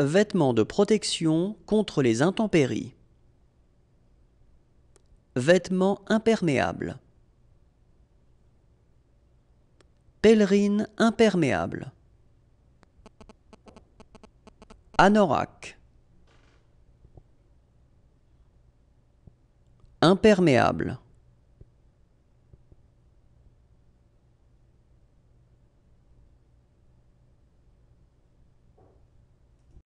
Vêtements de protection contre les intempéries. Vêtements imperméables. Pèlerine imperméable. Anorak. Imperméable.